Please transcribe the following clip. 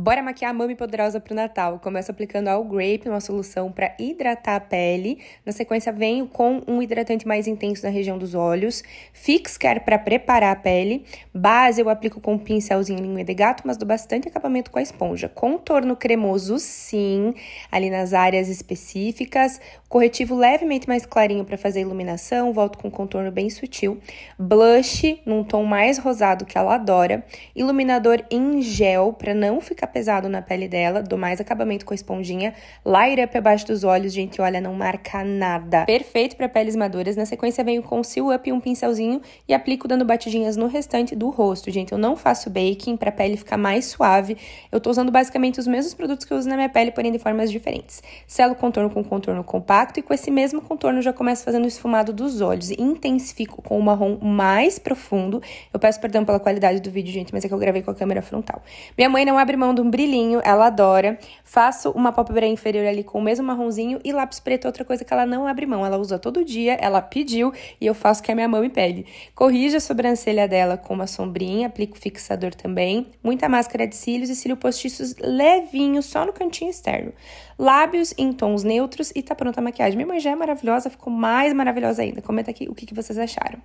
Bora maquiar a mami poderosa pro Natal. Começo aplicando All Grape, uma solução para hidratar a pele. Na sequência, venho com um hidratante mais intenso na região dos olhos. Fix Care para preparar a pele. Base eu aplico com um pincelzinho linha de gato, mas dou bastante acabamento com a esponja. Contorno cremoso, sim, ali nas áreas específicas. Corretivo levemente mais clarinho para fazer iluminação. Volto com um contorno bem sutil. Blush num tom mais rosado que ela adora. Iluminador em gel para não ficar pesado na pele dela, dou mais acabamento com a esponjinha, laira up abaixo dos olhos, gente, olha, não marca nada. Perfeito para peles maduras. Na sequência venho com Seal Up e um pincelzinho e aplico dando batidinhas no restante do rosto, gente. Eu não faço baking para a pele ficar mais suave. Eu tô usando basicamente os mesmos produtos que eu uso na minha pele, porém de formas diferentes. Selo contorno com contorno compacto e com esse mesmo contorno já começo fazendo o esfumado dos olhos intensifico com o marrom mais profundo. Eu peço perdão pela qualidade do vídeo, gente, mas é que eu gravei com a câmera frontal. Minha mãe não abre mão um brilhinho, ela adora. Faço uma pálpebra inferior ali com o mesmo marronzinho e lápis preto, outra coisa que ela não abre mão. Ela usa todo dia, ela pediu e eu faço que a minha mão me pegue. Corrijo a sobrancelha dela com uma sombrinha, aplico fixador também. Muita máscara de cílios e cílios postiços levinhos, só no cantinho externo. Lábios em tons neutros e tá pronta a maquiagem. Minha mãe já é maravilhosa, ficou mais maravilhosa ainda. Comenta aqui o que, que vocês acharam.